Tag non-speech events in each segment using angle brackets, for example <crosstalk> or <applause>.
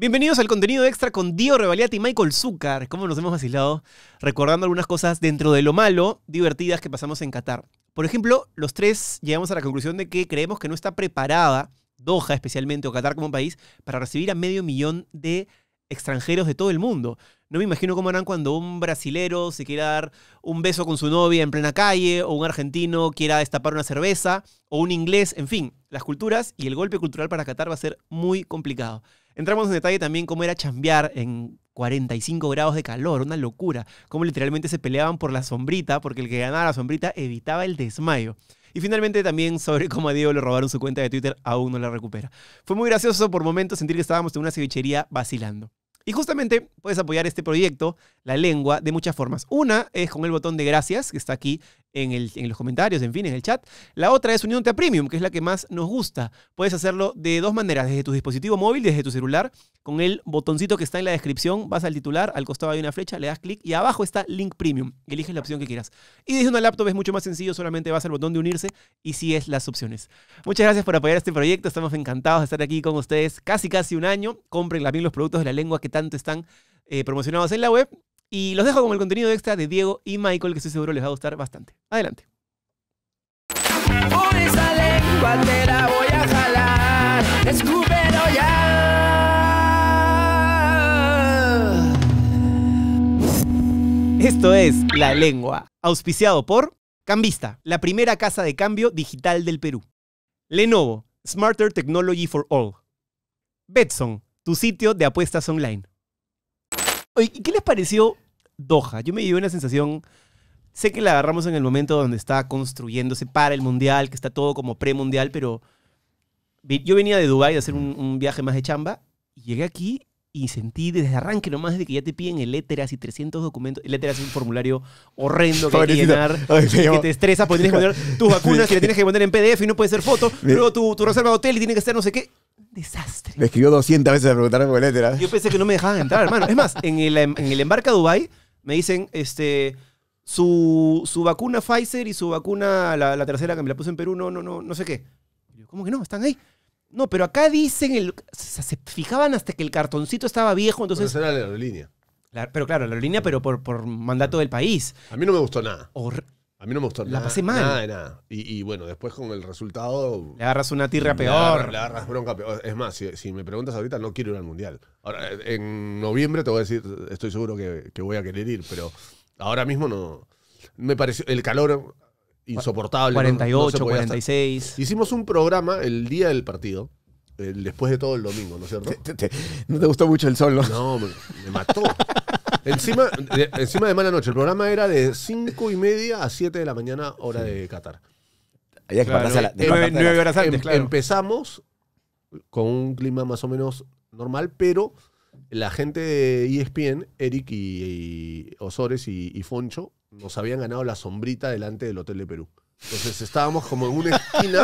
Bienvenidos al contenido extra con Dio Revaliati y Michael Zucker, ¿Cómo nos hemos vacilado? Recordando algunas cosas dentro de lo malo, divertidas que pasamos en Qatar. Por ejemplo, los tres llegamos a la conclusión de que creemos que no está preparada Doha especialmente o Qatar como país para recibir a medio millón de extranjeros de todo el mundo. No me imagino cómo harán cuando un brasilero se quiera dar un beso con su novia en plena calle, o un argentino quiera destapar una cerveza, o un inglés, en fin, las culturas y el golpe cultural para Qatar va a ser muy complicado. Entramos en detalle también cómo era chambear en 45 grados de calor, una locura. Cómo literalmente se peleaban por la sombrita, porque el que ganaba la sombrita evitaba el desmayo. Y finalmente también sobre cómo a Diego le robaron su cuenta de Twitter, aún no la recupera. Fue muy gracioso por momentos sentir que estábamos en una cevichería vacilando. Y justamente puedes apoyar este proyecto, La Lengua, de muchas formas. Una es con el botón de gracias, que está aquí en, los comentarios, en fin, en el chat. La otra es unirte a Premium, que es la que más nos gusta. Puedes hacerlo de dos maneras, desde tu dispositivo móvil, desde tu celular, con el botoncito que está en la descripción, vas al titular, al costado hay una flecha, le das clic y abajo está Link Premium. Eliges la opción que quieras. Y desde una laptop es mucho más sencillo, solamente vas al botón de unirse y es las opciones. Muchas gracias por apoyar este proyecto, estamos encantados de estar aquí con ustedes casi casi un año. Compren también los productos de la lengua que tanto están eh, promocionados en la web y los dejo con el contenido extra de Diego y Michael, que estoy seguro les va a gustar bastante. Adelante. esa lengua voy a jalar, escúpelo ya. Esto es La Lengua, auspiciado por Cambista, la primera casa de cambio digital del Perú. Lenovo, Smarter Technology for All. Betson, tu sitio de apuestas online. ¿Y qué les pareció Doha. Yo me llevé una sensación, sé que la agarramos en el momento donde está construyéndose para el mundial, que está todo como premundial, pero yo venía de Dubái a hacer un, viaje más de chamba y llegué aquí y sentí desde arranque nomás de que ya te piden el Eteras y 300 documentos. El Eteras es un formulario horrendo que hay que llenar, que te estresa porque tienes que poner <laughs> tus vacunas y le tienes que poner en PDF y no puede ser foto. Luego tu, reserva de hotel y tiene que ser no sé qué desastre. Me escribió 200 veces a preguntarme por el ¿ah? Yo pensé que no me dejaban entrar, hermano. Es más, en el, en el a Dubai me dicen, este, su, su vacuna Pfizer y su vacuna, la, la, tercera que me la puse en Perú, no, no, no, no sé qué. Yo, ¿Cómo que no? Están ahí. No, pero acá dicen, el, se, fijaban hasta que el cartoncito estaba viejo, entonces... esa era la aerolínea. pero claro, la aerolínea, pero por, por mandato del país. A mí no me gustó nada. A mí no me gustó nada. La pasé mal. Nada, Y, bueno, después con el resultado. Le agarras una tirra peor. Le agarras bronca peor. Es más, si, me preguntas ahorita, no quiero ir al mundial. Ahora, en noviembre te voy a decir, estoy seguro que, voy a querer ir, pero ahora mismo no. Me pareció. El calor insoportable. 48, 46. Hicimos un programa el día del partido después de todo el domingo, ¿no es cierto? no te gustó mucho el sol, ¿no? me mató encima, de, encima de mala noche. El programa era de 5 y media a 7 de la mañana, hora de Qatar. Empezamos con un clima más o menos normal, pero la gente de ESPN, Eric y, Osores y Foncho, nos habían ganado la sombrita delante del Hotel de Perú. Entonces estábamos como en una <laughs> esquina.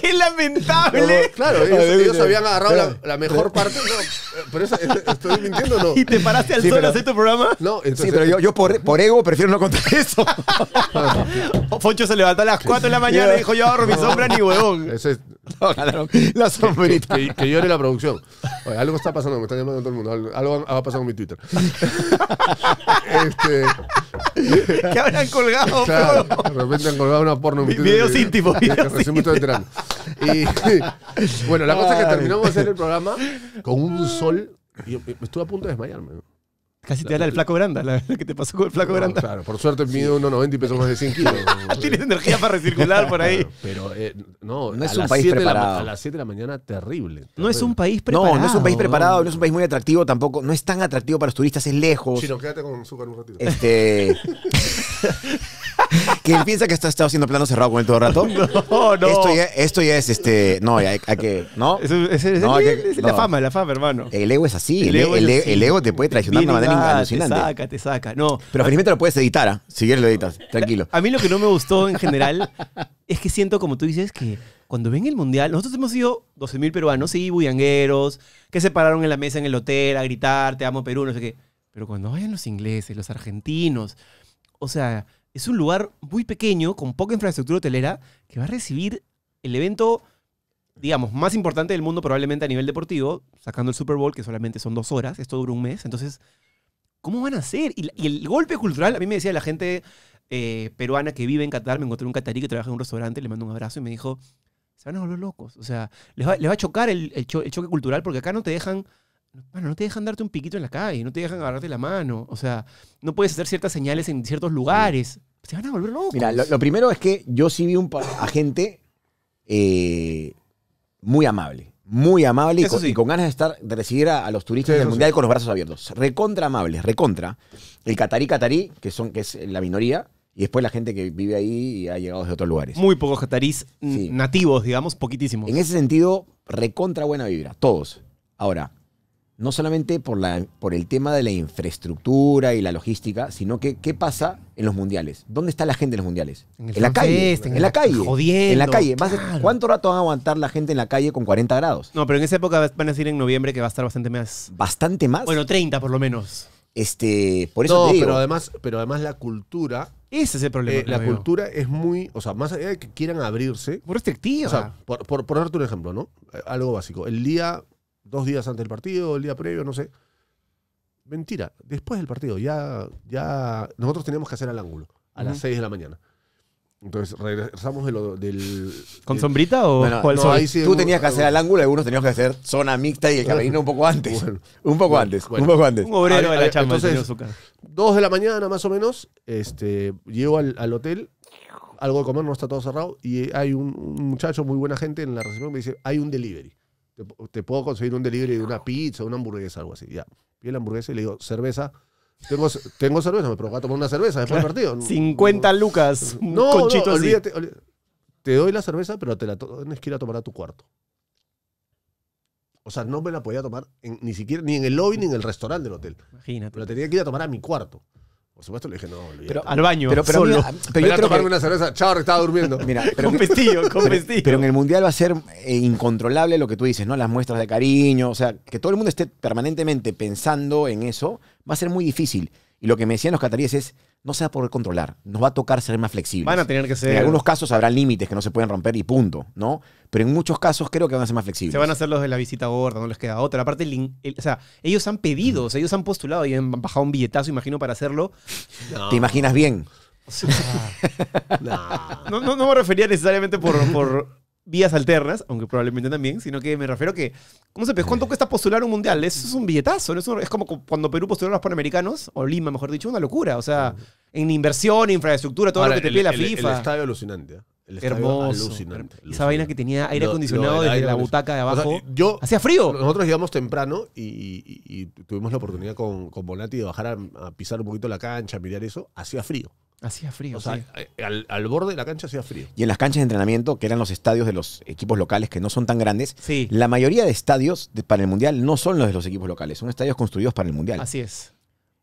¡Qué lamentable! claro, ellos, habían agarrado la, mejor <laughs> parte. pero estoy mintiendo, ¿no? ¿Y te paraste al sol a hacer tu programa? No, entonces. Sí, pero yo, por, ego prefiero no contar eso. <laughs> Foncho se levantó a las 4 de la mañana y dijo: Yo ahorro mi sombra ni huevón. Eso es. la sombrita. Que, yo que, la producción. Oye, algo está pasando, me están llamando todo el mundo. Algo, algo ha pasado en mi Twitter. este. <laughs> que habrán colgado. de repente han colgado una porno. Videos íntimos. Recién me estoy Y, <laughs> bueno, la cosa es que terminamos de hacer el programa con un sol. Y estuve a punto de desmayarme. Casi te da el flaco grande la, <laughs> que te pasó con el flaco grande Claro, por suerte mide 1,90 y peso más de 100 kilos. <laughs> Ah, tienes eh, energía para recircular por ahí. Pero eh, no, no es un país preparado. a las 7 de la mañana, terrible, No es un país preparado. No, no es un país preparado, no es un país muy atractivo tampoco. No es tan atractivo para los turistas, es lejos. Chino, quédate con súper un ratito. Este. <laughs> <laughs> ¿Quién piensa que está, haciendo plano cerrado con él todo el rato. <laughs> No, no. Esto ya, es este. No, hay, que. No. Es, la fama, la fama, hermano. El ego es así. El, e, e, ego, te puede traicionar de una manera ah, alucinante. Te saca, te saca. No. Pero felizmente lo puedes editar, ¿ah? Si quieres lo editas. Tranquilo. A mí lo que no me gustó en general <laughs> es que siento, como tú dices, que cuando ven el mundial, nosotros hemos sido 12.000 peruanos, sí, bullangueros, que se pararon en la mesa en el hotel a gritar, te amo Perú, no sé qué. Pero cuando vayan los ingleses, los argentinos, o sea, es un lugar muy pequeño, con poca infraestructura hotelera, que va a recibir el evento, digamos, más importante del mundo probablemente a nivel deportivo, sacando el Super Bowl, que solamente son dos horas, esto dura un mes, entonces, ¿cómo van a hacer? Y, el golpe cultural, a mí me decía la gente eh, peruana que vive en Qatar, me encontré un catarí que trabaja en un restaurante, le mando un abrazo y me dijo, se van a volver locos, o sea, les va, a chocar el, el, choque cultural porque acá no te dejan... no te dejan darte un piquito en la calle, no te dejan agarrarte la mano, o sea, no puedes hacer ciertas señales en ciertos lugares. Se van a volver locos. Mira, lo, primero es que yo sí vi un gente eh, muy amable. Muy amable y con, ganas de estar de recibir a, los turistas del Mundial con los brazos abiertos. Recontra amables, recontra. El catarí catarí, que, que es la minoría, y después la gente que vive ahí y ha llegado de otros lugares. Muy pocos catarís nativos, digamos, poquitísimos. En ese sentido, recontra buena vibra, todos. Ahora, no solamente por, la, por el tema de la infraestructura y la logística, sino que qué pasa en los mundiales. ¿Dónde está la gente en los mundiales? En, la calle. en, la, calle. en la calle. ¿Cuánto rato van a aguantar la gente en la calle con 40 grados? No, pero en esa época van a decir en noviembre que va a estar bastante más. ¿Bastante más? Bueno, 30 por lo menos. Este, por eso te digo. Pero además, pero además la cultura ese es el problema. Eh, la cultura es muy, o sea, más allá de que quieran abrirse. Por restrictiva. O sea, por, por, por, darte un ejemplo, ¿no? Algo básico. El día dos días antes del partido, el día previo, no sé. Mentira, después del partido, ya, ya nosotros teníamos que hacer al ángulo, a las 6 de la mañana. Entonces regresamos del. ¿Con sombrita o, Tú tenías que hacer al ángulo, y algunos teníamos que hacer zona mixta y el camerino un poco antes. <laughs> un poco antes. un poco antes. Un obrero ah, de la eh, chamba, entonces, su Dos de la mañana más o menos, este, llego al, hotel, algo de comer, no está todo cerrado, y hay un, un muchacho, muy buena gente en la recepción, que dice: hay un delivery te, puedo conseguir un delivery de una pizza, una hamburguesa, algo así. Ya, pide la hamburguesa y le digo, cerveza. Tengo, tengo cerveza, me provoca tomar una cerveza después del partido. 50 lucas, no, no, olvídate, Te doy la cerveza, pero te la tienes que ir a tomar a tu cuarto. O sea, no me la podía tomar ni siquiera ni en el lobby ni en el restaurante del hotel. Imagínate. Pero la tenía que ir a tomar a mi cuarto. Por supuesto le dije, no, olvídate. Pero al baño, pero, pero, solo. pero yo a tomarme una cerveza, chao, estaba durmiendo. <laughs> Mira, pero, con pestillo, con pestillo. Pero en el Mundial va a ser eh, incontrolable lo que tú dices, ¿no? Las muestras de cariño, o sea, que todo el mundo esté permanentemente pensando en eso, va a ser muy difícil. Y lo que me decían los cataríes es, no se va a poder controlar. Nos va a tocar ser más flexibles. Van a tener que ser. En algunos casos habrá límites que no se pueden romper y punto, ¿no? Pero en muchos casos creo que van a ser más flexibles. Se van a hacer los de la visita gorda, no les queda otra. Aparte, o sea, ellos han pedido, o sea, ellos han postulado y han bajado un billetazo, imagino, para hacerlo. ¿Te imaginas bien? Ah. <laughs> no. me refería necesariamente por vías alternas, aunque probablemente también, sino que me refiero a que, ¿cómo se ¿Cuánto cuesta postular un mundial? Eso es un billetazo, Eso es como cuando Perú postuló a los Panamericanos, o Lima, mejor dicho, una locura. O sea, en inversión, infraestructura, todo lo que te pide la FIFA. El estadio alucinante, ¿eh? Hermoso. Esa vaina que tenía aire acondicionado desde la butaca de abajo. Hacía frío. Nosotros llegamos temprano y, tuvimos la oportunidad con, con Bonatti de bajar a, a, pisar un poquito la cancha, mirar eso. Hacía frío. Hacía frío. O sea, eh, al, borde de la cancha hacía frío. Y en las canchas de entrenamiento, que eran los estadios de los equipos locales que no son tan grandes, la mayoría de estadios para el Mundial no son los de los equipos locales, son estadios construidos para el Mundial. Así es.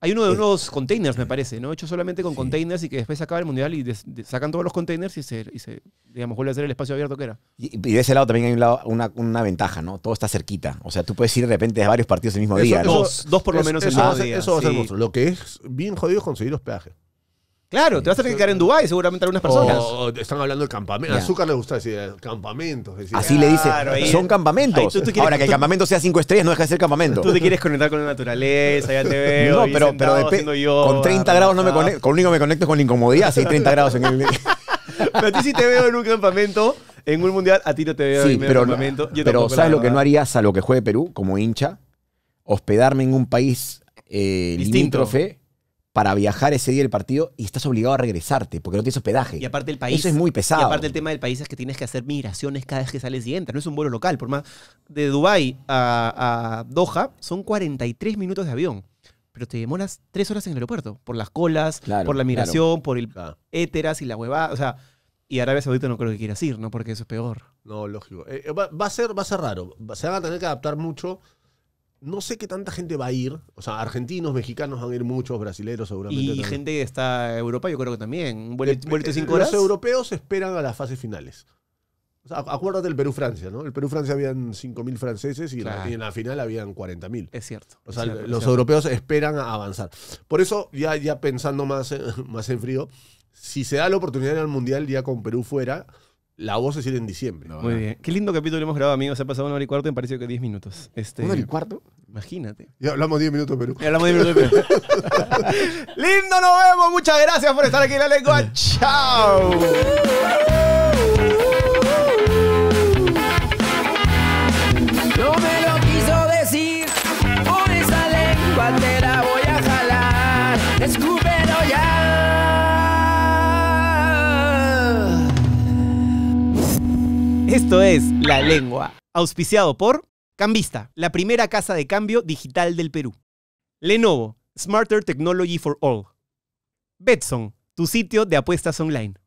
Hay uno de eh, unos containers, me parece, ¿no? Hecho solamente con containers y que después acaba el mundial y sacan todos los containers y se, digamos, vuelve a hacer el espacio abierto que era. Y, de ese lado también hay una, ventaja, ¿no? Todo está cerquita. O sea, tú puedes ir de repente a varios partidos el mismo día. Dos, por lo menos eso, el mismo Eso va a ser Lo que es bien jodido es conseguir los peajes. Claro, te vas a tener que quedar en Dubái seguramente algunas personas. están hablando de campamento. A Azúcar le gusta decir eh, campamentos. Así le dice, son campamentos. Ahora, que el campamento sea cinco estrellas no deja de ser campamento. Tú te quieres conectar con la naturaleza, ya te veo. No, pero, pero con 30 grados no me conecto. Con lo único que me conecto es con la incomodidad si hay 30 grados en el. <laughs> Pero a ti sí te veo en un campamento, en un mundial, a ti no te veo en un campamento. Yo pero ¿sabes lo que no harías a lo que juegue Perú como hincha? Hospedarme en un país eh, limítrofe para viajar ese día del partido y estás obligado a regresarte porque no tienes hospedaje. Y aparte el país. Eso es muy pesado. Y aparte el tema del país es que tienes que hacer migraciones cada vez que sales y entras. No es un vuelo local. Por más, de Dubái a, Doha son 43 minutos de avión. Pero te demoras tres horas en el aeropuerto. Por las colas, por la migración, por el ah. éteras y la huevada. O sea, y Arabia Saudita no creo que quieras ir, ¿no? Porque eso es peor. No, lógico. Eh, eh, a ser, va a ser raro. Se van a tener que adaptar mucho no sé qué tanta gente va a ir. O sea, argentinos, mexicanos van a ir muchos, brasileños seguramente. Y gente de está en Europa, yo creo que también. Un cinco horas. Los europeos esperan a las fases finales. O sea, acuérdate del Perú-Francia, ¿no? El Perú-Francia habían 5.000 franceses y, en la final habían 40.000. Es cierto. O sea, los europeos esperan a avanzar. Por eso, ya, ya pensando más, <laughs> más en frío, si se da la oportunidad en el Mundial, ya con Perú fuera, la voz es ir en diciembre. Muy ah. bien. Qué lindo capítulo hemos grabado, amigos. Se ha pasado una hora y cuarto, y me pareció que 10 minutos. Este, ¿Una hora y cuarto? Imagínate. ya hablamos 10 minutos de Perú. Y hablamos <laughs> 10 minutos de Perú. lindo, nos vemos. Muchas gracias por estar aquí en la lengua. Chao. Esto es La Lengua, auspiciado por Cambista, la primera casa de cambio digital del Perú. Lenovo, Smarter Technology for All. Betson, tu sitio de apuestas online.